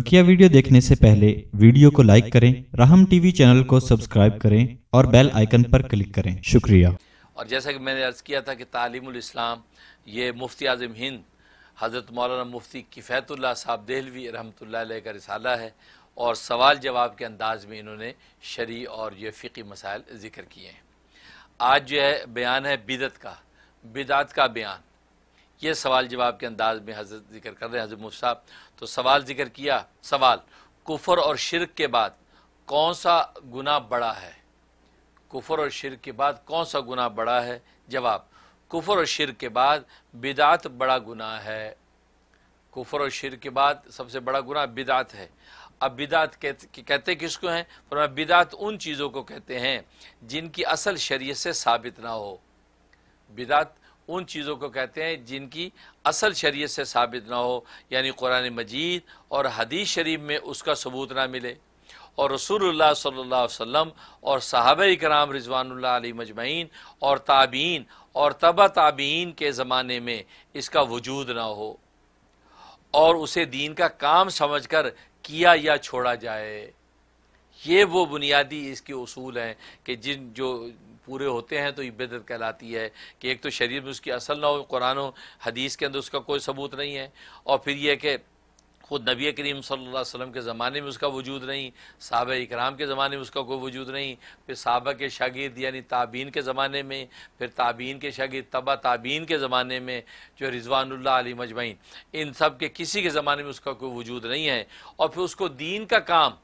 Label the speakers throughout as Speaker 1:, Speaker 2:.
Speaker 1: बकिया वीडियो देखने से पहले वीडियो को लाइक करें राहम टीवी चैनल को सब्सक्राइब करें और बेल आइकन पर क्लिक करें शुक्रिया और जैसा कि मैंने अर्ज़ किया था कि तालीम ये मुफ्ती आजम हिंद हज़रत मौलाना मुफ्ती किफ़ैतुल्ला साहब देहलवी रहमतुल्लाह का रिसाला है और सवाल जवाब के अंदाज़ में इन्होंने शरी और ये फ़िकी मसाइल ज़िक्र किए हैं आज जो है बयान है बिदत का बिदात का बयान ये सवाल जवाब के अंदाज में हजरत जिक्र कर रहे हैं हजरत साहब तो सवाल जिक्र किया सवाल कुफर और शिरक के बाद कौन सा गुना बड़ा है कुफर और शिरक के बाद कौन सा गुना बड़ा है जवाब कुफर और शिरक के बाद बिदात बड़ा गुना है कुफर और शिर के बाद सबसे बड़ा गुना बिदात है अब बिदात कहते, कहते किसको हैं फरमा बिदात उन चीज़ों को कहते हैं जिनकी असल शरीय से साबित ना हो बिदात उन चीज़ों को कहते हैं जिनकी असल शरीय से साबित ना हो यानी कुरान मजीद और हदीस शरीफ में उसका सबूत ना मिले और रसूलुल्लाह सल्लल्लाहु अलैहि वसल्लम और साहब इकराम रिजवानुल्लाह अली मजमैन और ताबीन और तबा ताबीन के ज़माने में इसका वजूद ना हो और उसे दीन का काम समझ कर किया या छोड़ा जाए ये वो बुनियादी इसके असूल हैं कि जिन जो पूरे होते हैं तो ये कहलाती है कि एक तो शरीर में उसकी असल ना हो कुरान हदीस के अंदर उसका कोई सबूत नहीं है और फिर यह कि ख़ुद नबी करीम सल्लल्लाहु अलैहि वसल्लम के ज़माने में उसका वजूद नहीं साहब इकराम के ज़माने में उसका कोई वजूद नहीं फिर सबा के शागिर्द यानी ताबीन के ज़माने में फिर ताबीन के शागिर्द तबा ताबीन के ज़माने में जो रिजवानल्ला अली मजमैन इन सब के किसी के ज़माने में उसका कोई वजूद नहीं है और फिर उसको दीन का काम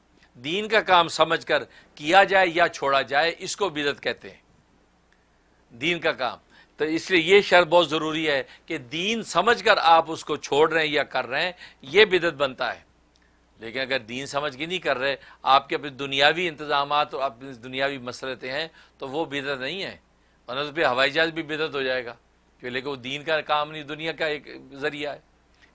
Speaker 1: दीन का काम समझ कर किया जाए या छोड़ा जाए इसको बिदत कहते हैं दीन का काम तो इसलिए ये शर्त बहुत ज़रूरी है कि दीन समझ कर आप उसको छोड़ रहे हैं या कर रहे हैं ये बिदत बनता है लेकिन अगर दीन समझ के नहीं कर रहे आपके अपने दुनियावी इंतजाम और अपनी दुनियावी मसलतें हैं तो वो बिदत नहीं है वरना तो फिर हवाई जहाज़ भी बिदत हो जाएगा क्यों लेकिन वो दीन का काम नहीं दुनिया का एक ज़रिया है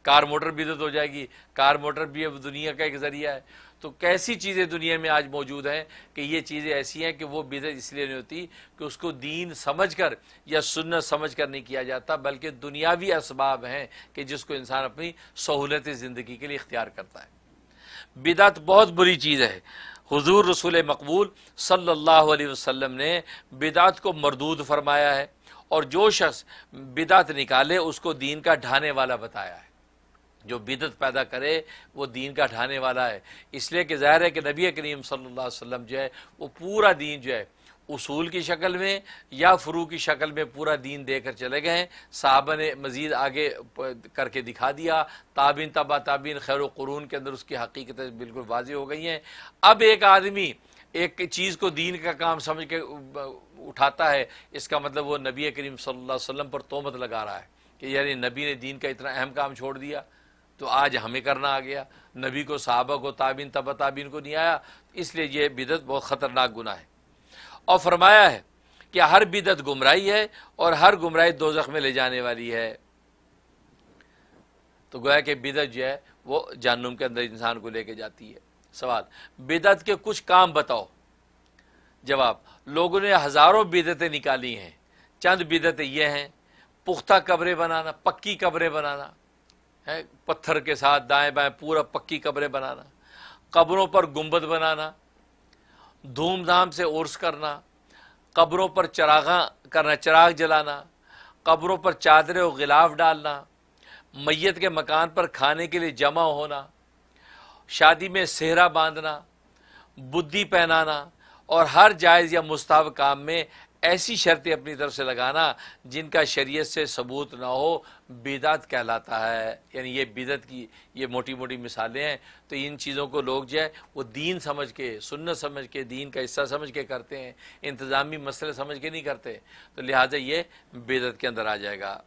Speaker 1: कार मोटर बिदत हो जाएगी कार मोटर भी अब दुनिया का एक ज़रिया है तो कैसी चीज़ें दुनिया में आज मौजूद हैं कि ये चीज़ें ऐसी हैं कि वो बिदत इसलिए नहीं होती कि उसको दीन समझकर या सुन्नत समझकर नहीं किया जाता बल्कि दुनियावी इसबाब हैं कि जिसको इंसान अपनी सहूलत ज़िंदगी के लिए इख्तियार करता है बिदत बहुत बुरी चीज़ है हुजूर रसूल मकबूल सल्लल्लाहु अलैहि वसल्लम ने बिदात को मरदूद फरमाया है और जो शख्स बिदात निकाले उसको दीन का ढाने वाला बताया है जो बिदत पैदा करे वो दीन का ढाने वाला है इसलिए कि ज़ाहिर है कि नबी करीम सल्लल्लाहु अलैहि वसल्लम जो है वो पूरा दीन जो है उसूल की शक्ल में या फ्रू की शक्ल में पूरा दीन दे कर चले गए साहबा ने मज़ीद आगे करके दिखा दिया ताबिन तबा ताबिन खैर क़रून के अंदर उसकी हकीकतें बिल्कुल वाज हो गई हैं अब एक आदमी एक चीज़ को दीन का काम समझ के उठाता है इसका मतलब वो नबी करीम सल्लल्लाहु अलैहि वसल्लम पर तोमत लगा रहा है कि यानी नबी ने दीन का इतना अहम काम छोड़ दिया तो आज हमें करना आ गया नबी को साहबा को ताबिन तब ताबिन को नहीं आया इसलिए यह बिदत बहुत ख़तरनाक गुना है और फरमाया है कि हर बिदत गुमराही है और हर गुमराही दो में ले जाने वाली है तो गोया कि बिदत जो है वो जानुम के अंदर इंसान को लेके जाती है सवाल बिदत के कुछ काम बताओ जवाब लोगों ने हज़ारों बिदतें निकाली हैं चंद बिदतें ये हैं पुख्ता कब्रें बनाना पक्की कब्रें बनाना है पत्थर के साथ दाएं बाएं पूरा पक्की कब्रें बनाना कब्रों पर गुंबद बनाना धूमधाम से उर्स करना कब्रों पर चरागा करना चराग जलाना कब्रों पर चादरें और गिलाफ डालना मैयत के मकान पर खाने के लिए जमा होना शादी में सेहरा बांधना बुद्धि पहनाना और हर जायज़ या मुस्ताव काम में ऐसी शर्तें अपनी तरफ से लगाना जिनका शरीयत से सबूत ना हो बिदात कहलाता है यानी ये बिदत की ये मोटी मोटी मिसालें हैं तो इन चीज़ों को लोग जो है वो दीन समझ के सुन्न समझ के दीन का हिस्सा समझ के करते हैं इंतज़ामी मसले समझ के नहीं करते तो लिहाजा ये बेदत के अंदर आ जाएगा